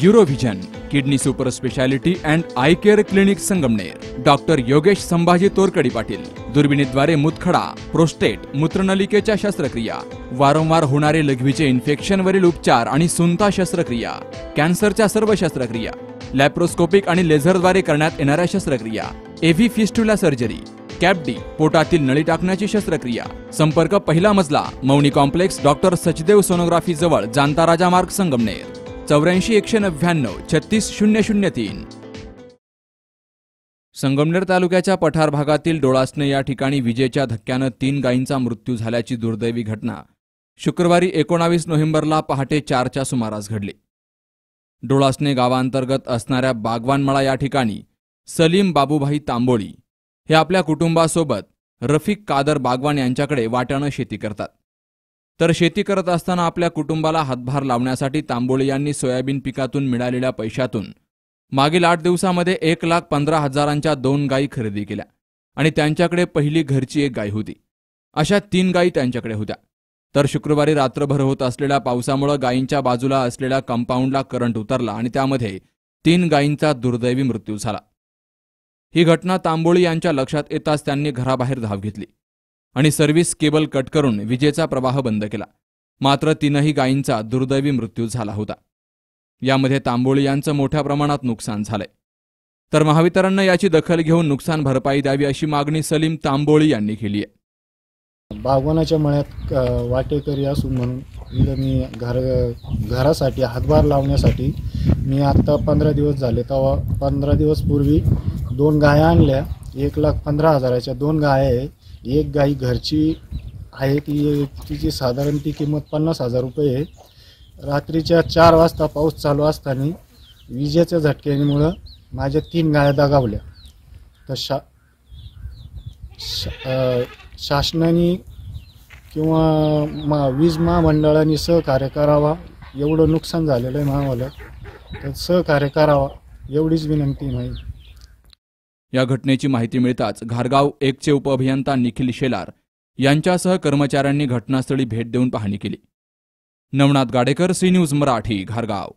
युरोव्हिजन kidney super speciality and eye care clinic Sangamner doctor Yogesh Sambhaji Torkadi Patil दुर्बिणीद्वारे मुतखडा prostate मूत्रनलिकेच्या शस्त्रक्रिया वारंवार होणारे लघवीचे इन्फेक्शनवरील उपचार आणि सुनता शस्त्रक्रिया कॅन्सरच्या सर्व शस्त्रक्रिया लॅप्रोस्कोपिक आणि लेझरद्वारे करण्यात येणाऱ्या शस्त्रक्रिया एव्ही फिस्टुला सर्जरी कॅपडी पोटातील नळी टाकण्याची शस्त्रक्रिया संपर्क पहिला मजला Mauni complex doctor Sachdev sonography जवळ जांताराजा मार्ग संगमनेर चौऱ्याऐंशी एकशे नव्याण्णव छत्तीस शून्य शून्य तीन संगमनेर तालुक्याच्या पठार भागातील डोळासने या ठिकाणी विजेच्या धक्क्यानं तीन गायींचा मृत्यू झाल्याची दुर्दैवी घटना शुक्रवारी एकोणावीस नोव्हेंबरला पहाटे चारच्या सुमारास घडली डोळासने गावांतर्गत असणाऱ्या बागवानमळा या ठिकाणी सलीम बाबूभाई तांबोळी हे आपल्या कुटुंबासोबत रफिक कादर बागवान यांच्याकडे वाट्यानं शेती करतात तर शेती करत असताना आपल्या कुटुंबाला हातभार लावण्यासाठी तांबोळे यांनी सोयाबीन पिकातून मिळालेल्या पैशातून मागील आठ दिवसामध्ये एक लाख पंधरा हजारांच्या दोन गायी खरेदी केल्या आणि त्यांच्याकडे पहिली घरची एक गाय होती अशा तीन गायी त्यांच्याकडे होत्या तर शुक्रवारी रात्रभर होत असलेल्या पावसामुळे गायींच्या बाजूला असलेल्या कंपाऊंडला करंट उतरला आणि त्यामध्ये तीन गायींचा दुर्दैवी मृत्यू झाला ही घटना तांबोळी यांच्या लक्षात येताच त्यांनी घराबाहेर धाव घेतली आणि सर्व्हिस केबल कट करून विजेचा प्रवाह बंद केला मात्र तीनही गायींचा दुर्दैवी मृत्यू झाला होता यामध्ये तांबोळी यांचं मोठ्या प्रमाणात नुकसान झालंय तर महावितरणनं याची दखल घेऊन नुकसान भरपाई द्यावी अशी मागणी सलीम तांबोळी यांनी केली आहे बागवानाच्या मळ्यात वाटेकरी असून म्हणून मी घर घरासाठी हातभार लावण्यासाठी मी आत्ता पंधरा दिवस झाले तेव्हा पंधरा दिवसपूर्वी दोन गाया आणल्या एक लाख पंधरा हजाराच्या दोन गाय आहे एक गाई घरची आहे ती तिची साधारण ती किंमत पन्नास हजार रुपये आहे रात्रीच्या चार वाजता पाऊस चालू असताना विजेच्या झटक्यामुळं माझ्या तीन गाया दगावल्या तर शा शा शासनाने किंवा मा वीज महामंडळाने सहकार्य करावा एवढं नुकसान झालेलं आहे महावाला तर सहकार्य करावा एवढीच विनंती माहिती या घटनेची माहिती मिळताच घारगाव एकचे उपअभियंता निखिल शेलार यांच्यासह कर्मचाऱ्यांनी घटनास्थळी भेट देऊन पाहणी केली नवनाथ गाडेकर सी न्यूज मराठी घारगाव